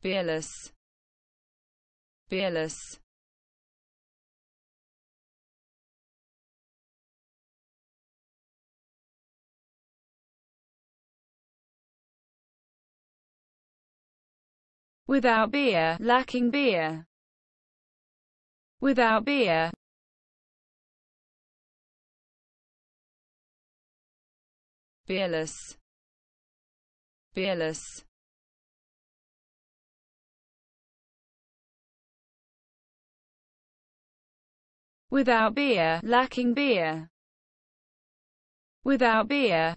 fearless, fearless. Without beer, lacking beer. Without beer, fearless, fearless. Without beer, lacking beer. Without beer,